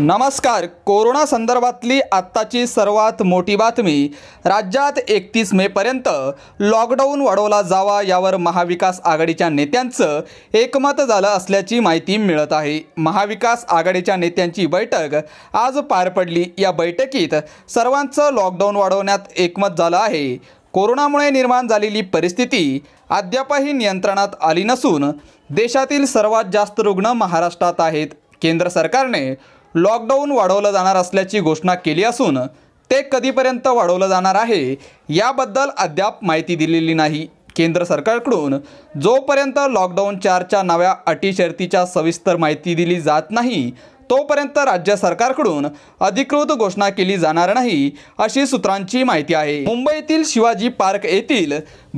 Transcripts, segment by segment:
नमस्कार कोरोना संदर्भातली आत्ताची सर्वात मोठी बातमी राज्यात एकतीस मेपर्यंत लॉकडाऊन वाढवला जावा यावर महाविकास आघाडीच्या नेत्यांचं एकमत झालं असल्याची माहिती मिळत आहे महाविकास आघाडीच्या नेत्यांची बैठक आज पार पडली या बैठकीत सर्वांचं लॉकडाऊन वाढवण्यात एकमत झालं आहे कोरोनामुळे निर्माण झालेली परिस्थिती अद्यापही नियंत्रणात आली नसून देशातील सर्वात जास्त रुग्ण महाराष्ट्रात आहेत केंद्र सरकारने लॉकडाऊन वाढवलं जाणार असल्याची घोषणा केली असून ते कधीपर्यंत वाढवलं जाणार आहे याबद्दल अद्याप माहिती दिलेली नाही केंद्र सरकारकडून जोपर्यंत लॉकडाऊन चारच्या नव्या अटी शर्तीच्या सविस्तर माहिती दिली जात नाही तोपर्यंत राज्य सरकारकडून अधिकृत घोषणा केली जाणार नाही अशी सूत्रांची माहिती आहे मुंबईतील शिवाजी पार्क येथील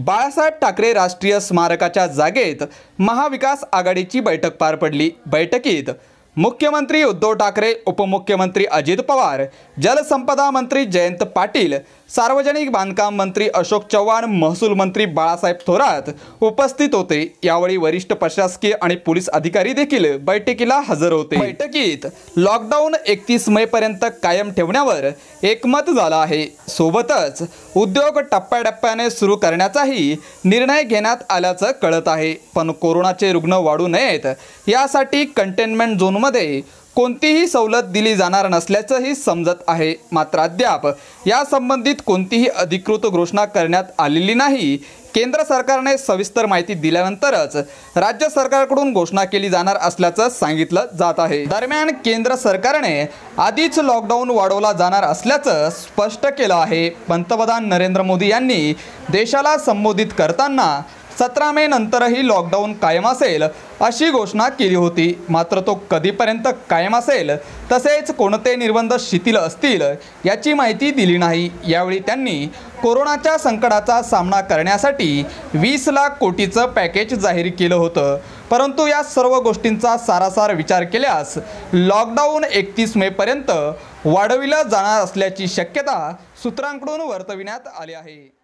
बाळासाहेब ठाकरे राष्ट्रीय स्मारकाच्या जागेत महाविकास आघाडीची बैठक पार पडली बैठकीत मुख्यमंत्री उद्धव ठाकरे उपमुख्यमंत्री अजित पवार जलसंपदा मंत्री जयंत पाटील सार्वजनिक बांधकाम मंत्री अशोक चव्हाण महसूल मंत्री बाळासाहेब थोरात उपस्थित होते यावेळी वरिष्ठ प्रशासकीय आणि पोलीस अधिकारी देखील बैठकीला हजर होते बैठकीत लॉकडाऊन एकतीस मे पर्यंत कायम ठेवण्यावर एकमत झालं आहे सोबतच उद्योग टप्प्याटप्प्याने सुरू करण्याचाही निर्णय घेण्यात आल्याचं कळत आहे पण कोरोनाचे रुग्ण वाढू नयेत यासाठी कंटेनमेंट झोन मध्ये कोणतीही सवलत दिली जाणार नसल्याचंही समजत आहे मात्र अद्याप यासंबंधित कोणतीही अधिकृत घोषणा करण्यात आलेली नाही केंद्र सरकारने सविस्तर माहिती दिल्यानंतरच राज्य सरकारकडून घोषणा केली जाणार असल्याचं सांगितलं जात आहे दरम्यान केंद्र सरकारने आधीच लॉकडाऊन वाढवला जाणार असल्याचं स्पष्ट केलं आहे पंतप्रधान नरेंद्र मोदी यांनी देशाला संबोधित करताना सतरा मे नंतरही लॉकडाऊन कायम असेल अशी घोषणा केली होती मात्र तो कधीपर्यंत कायम असेल तसेच कोणते निर्बंध शिथिल असतील याची माहिती दिली नाही यावेळी त्यांनी कोरोनाच्या संकटाचा सामना करण्यासाठी वीस लाख कोटीचं पॅकेज जाहीर केलं होतं परंतु या सर्व गोष्टींचा सारासार विचार केल्यास लॉकडाऊन एकतीस मेपर्यंत वाढविलं जाणार असल्याची शक्यता सूत्रांकडून वर्तविण्यात आली आहे